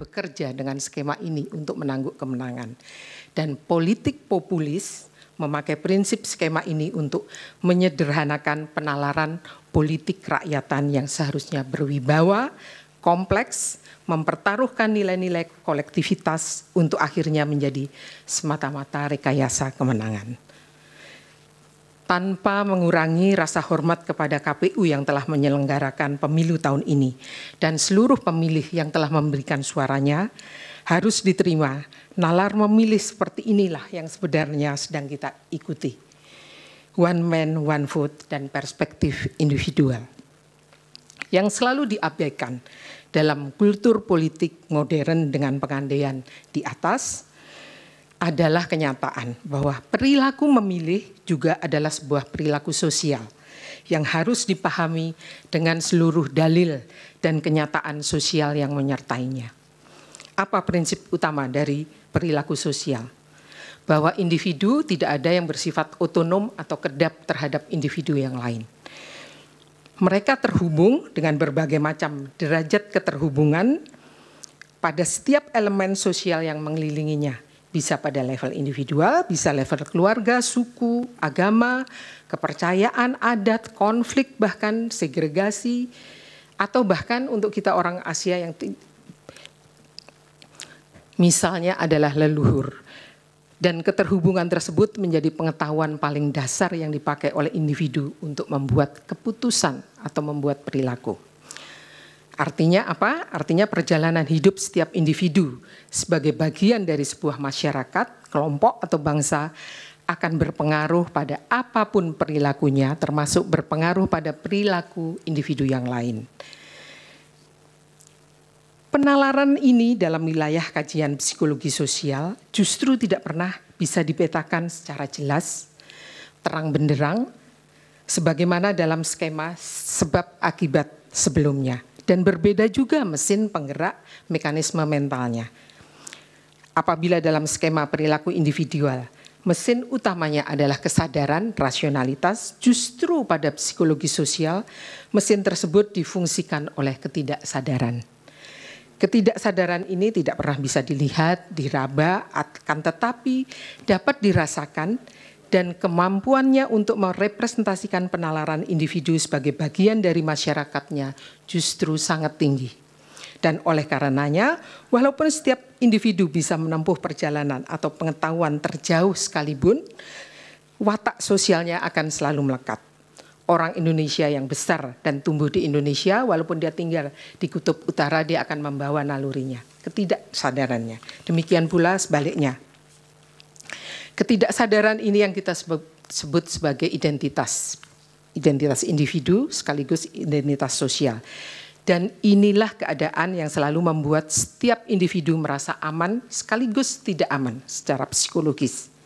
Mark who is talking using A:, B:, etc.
A: bekerja dengan skema ini untuk menangguk kemenangan. Dan politik populis memakai prinsip skema ini untuk menyederhanakan penalaran politik rakyatan yang seharusnya berwibawa, kompleks, mempertaruhkan nilai-nilai kolektivitas untuk akhirnya menjadi semata-mata rekayasa kemenangan tanpa mengurangi rasa hormat kepada KPU yang telah menyelenggarakan pemilu tahun ini dan seluruh pemilih yang telah memberikan suaranya harus diterima. Nalar memilih seperti inilah yang sebenarnya sedang kita ikuti. One man, one vote, dan perspektif individual. Yang selalu diabaikan dalam kultur politik modern dengan pengandaian di atas, adalah kenyataan bahwa perilaku memilih juga adalah sebuah perilaku sosial yang harus dipahami dengan seluruh dalil dan kenyataan sosial yang menyertainya. Apa prinsip utama dari perilaku sosial? Bahwa individu tidak ada yang bersifat otonom atau kedap terhadap individu yang lain. Mereka terhubung dengan berbagai macam derajat keterhubungan pada setiap elemen sosial yang mengelilinginya, bisa pada level individual, bisa level keluarga, suku, agama, kepercayaan, adat, konflik, bahkan segregasi, atau bahkan untuk kita orang Asia yang misalnya adalah leluhur. Dan keterhubungan tersebut menjadi pengetahuan paling dasar yang dipakai oleh individu untuk membuat keputusan atau membuat perilaku. Artinya apa? Artinya perjalanan hidup setiap individu sebagai bagian dari sebuah masyarakat, kelompok atau bangsa akan berpengaruh pada apapun perilakunya termasuk berpengaruh pada perilaku individu yang lain. Penalaran ini dalam wilayah kajian psikologi sosial justru tidak pernah bisa dipetakan secara jelas, terang benderang sebagaimana dalam skema sebab akibat sebelumnya dan berbeda juga mesin penggerak mekanisme mentalnya. Apabila dalam skema perilaku individual, mesin utamanya adalah kesadaran, rasionalitas, justru pada psikologi sosial, mesin tersebut difungsikan oleh ketidaksadaran. Ketidaksadaran ini tidak pernah bisa dilihat, diraba, akan tetapi dapat dirasakan dan kemampuannya untuk merepresentasikan penalaran individu sebagai bagian dari masyarakatnya justru sangat tinggi. Dan oleh karenanya, walaupun setiap individu bisa menempuh perjalanan atau pengetahuan terjauh sekalipun, watak sosialnya akan selalu melekat. Orang Indonesia yang besar dan tumbuh di Indonesia, walaupun dia tinggal di kutub utara, dia akan membawa nalurinya, ketidaksadarannya. Demikian pula sebaliknya, Ketidaksadaran ini yang kita sebut sebagai identitas. Identitas individu sekaligus identitas sosial. Dan inilah keadaan yang selalu membuat setiap individu merasa aman sekaligus tidak aman secara psikologis.